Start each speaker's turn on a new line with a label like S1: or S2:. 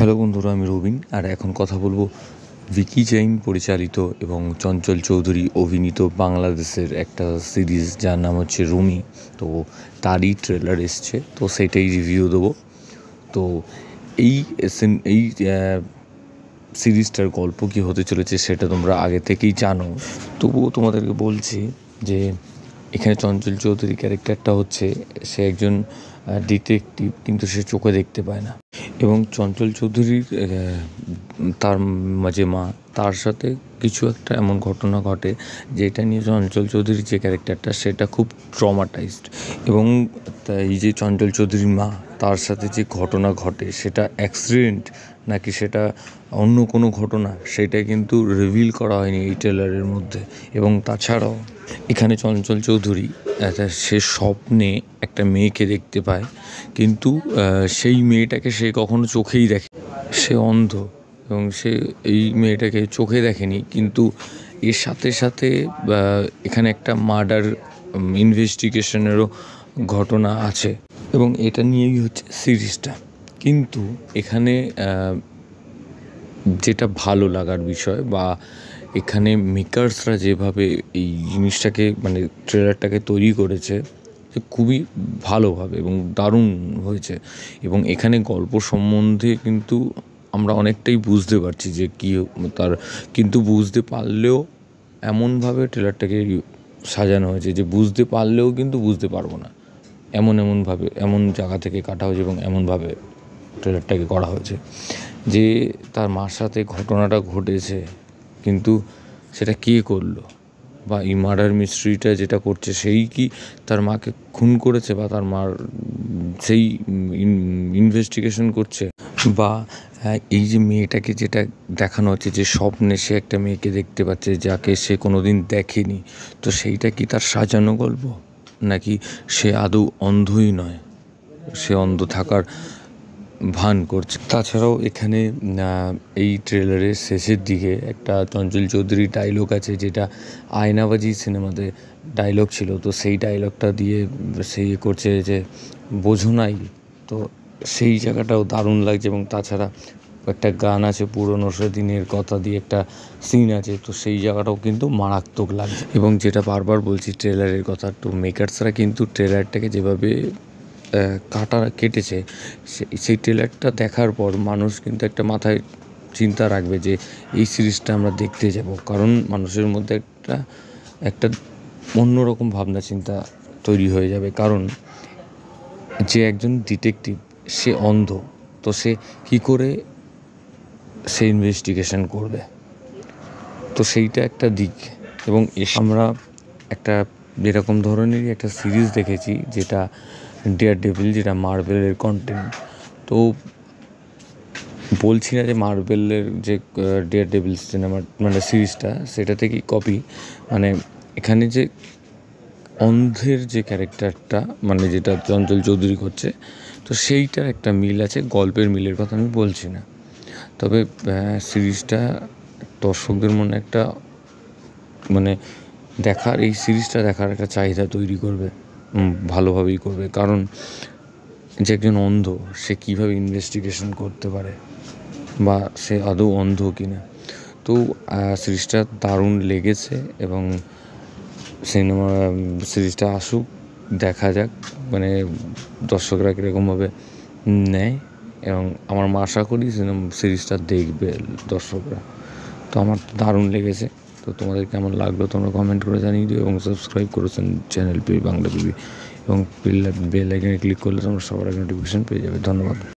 S1: hello বন্ধুরা আমি রবিন আর এখন কথা বলবো ভিকি জৈন পরিচালিত এবং চঞ্চল চৌধুরী অভিনীত বাংলাদেশের একটা সিরিজ যার নাম হচ্ছে রুমি তো তারই ট্রেলার এসছে তো সেটাই রিভিউ দেবো তো এই এই সিরিজটার গল্প কী হতে চলেছে সেটা তোমরা আগে থেকেই জানো তবুও তোমাদেরকে বলছি যে এখানে চঞ্চল চৌধুরী ক্যারেক্টারটা হচ্ছে সে একজন ডিটেকটিভ কিন্তু সে চোখে দেখতে পায় না এবং চঞ্চল চৌধুরীর তার যে মা তার সাথে কিছু একটা এমন ঘটনা ঘটে যেটা নিয়ে চঞ্চল চৌধুরীর যে ক্যারেক্টারটা সেটা খুব ট্রমাটাইজড এবং এই যে চঞ্চল চৌধুরীর মা তার সাথে যে ঘটনা ঘটে সেটা অ্যাক্সিডেন্ট নাকি সেটা অন্য কোনো ঘটনা সেটা কিন্তু রিভিল করা হয়নি এই ট্রেলারের মধ্যে এবং তাছাড়াও এখানে চঞ্চল চৌধুরী সে স্বপ্নে একটা মেয়েকে দেখতে পায় কিন্তু সেই মেয়েটাকে সে কখনো চোখেই দেখে সে অন্ধ এবং সে এই মেয়েটাকে চোখে দেখেনি কিন্তু এর সাথে সাথে এখানে একটা মার্ডার ইনভেস্টিগেশনেরও ঘটনা আছে এবং এটা নিয়েই হচ্ছে সিরিজটা কিন্তু এখানে যেটা ভালো লাগার বিষয় বা এখানে মেকার্সরা যেভাবে এই জিনিসটাকে মানে ট্রেলারটাকে তৈরি করেছে খুবই ভালোভাবে এবং দারুণ হয়েছে এবং এখানে গল্প সম্বন্ধে কিন্তু আমরা অনেকটাই বুঝতে পারছি যে কী তার কিন্তু বুঝতে পারলেও এমনভাবে ট্রেলারটাকে সাজানো হয়েছে যে বুঝতে পারলেও কিন্তু বুঝতে পারবো না এমন এমনভাবে এমন জায়গা থেকে কাটা হয়েছে এবং এমনভাবে ট্রেলারটাকে করা হয়েছে যে তার মার সাথে ঘটনাটা ঘটেছে কিন্তু সেটা কে করলো বা এই মার্ডার মিস্ট্রিটা যেটা করছে সেই কি তার মাকে খুন করেছে বা তার মার সেই ইনভেস্টিগেশন করছে বা এই যে মেয়েটাকে যেটা দেখানো হচ্ছে যে স্বপ্নে সে একটা মেয়েকে দেখতে পাচ্ছে যাকে সে কোনো দিন দেখেনি তো সেইটা কি তার সাজানো গল্প নাকি সে আদৌ অন্ধই নয় সে অন্ধ থাকার ভান করছে তাছাড়াও এখানে এই ট্রেলারের শেষের দিকে একটা চঞ্চল চৌধুরী ডায়লগ আছে যেটা আয়নাবাজি সিনেমাতে ডায়লগ ছিল তো সেই ডায়লগটা দিয়ে সেই ইয়ে করছে যে বোঝো নাই তো সেই জায়গাটাও দারুণ লাগছে এবং তাছাড়া একটা গান আছে পুরনো দিনের কথা দিয়ে একটা সিন আছে তো সেই জায়গাটাও কিন্তু মারাত্মক লাগছে এবং যেটা বারবার বলছি ট্রেলারের কথা তো মেকার্সরা কিন্তু ট্রেলারটাকে যেভাবে কাটা কেটেছে সেই ট্রেলারটা দেখার পর মানুষ কিন্তু একটা মাথায় চিন্তা রাখবে যে এই সিরিজটা আমরা দেখতে যাব কারণ মানুষের মধ্যে একটা একটা অন্যরকম ভাবনা চিন্তা তৈরি হয়ে যাবে কারণ যে একজন ডিটেকটিভ সে অন্ধ তো সে কি করে সে ইনভেস্টিগেশন করবে তো সেইটা একটা দিক এবং আমরা একটা এরকম ধরনেরই একটা সিরিজ দেখেছি যেটা ডিয়ার ডেভিল যেটা মার্বেলের কন্টেন্ট তো বলছি না যে মার্বেলের যে ডিয়ার ডেভিল সিনেমা মানে সিরিজটা সেটা থেকেই কপি মানে এখানে যে অন্ধের যে ক্যারেক্টারটা মানে যেটা চঞ্চল চৌধুরী করছে তো সেইটার একটা মিল আছে গল্পের মিলের কথা আমি বলছি না তবে সিরিজটা দর্শকদের মনে একটা মানে দেখার এই সিরিজটা দেখার একটা চাহিদা তৈরি করবে ভালোভাবেই করবে কারণ যে একজন অন্ধ সে কীভাবে ইনভেস্টিগেশন করতে পারে বা সে আদৌ অন্ধ কিনা তো সিরিজটা দারুণ লেগেছে এবং সিনেমা সিরিজটা আসুক দেখা যাক মানে দর্শকরা কীরকমভাবে নেয় এবং আমার মা আশা করি সিনেমা সিরিজটা দেখবে দর্শকরা তো আমার দারুণ লেগেছে তো তোমাদের কেমন লাগলো তোমরা কমেন্ট করে জানিয়ে দিও এবং সাবস্ক্রাইব করেছেন চ্যানেল পি বাংলা টিভি এবং বেল আইকনে ক্লিক করলে তোমরা সবার আগে নোটিফিকেশান পেয়ে যাবে ধন্যবাদ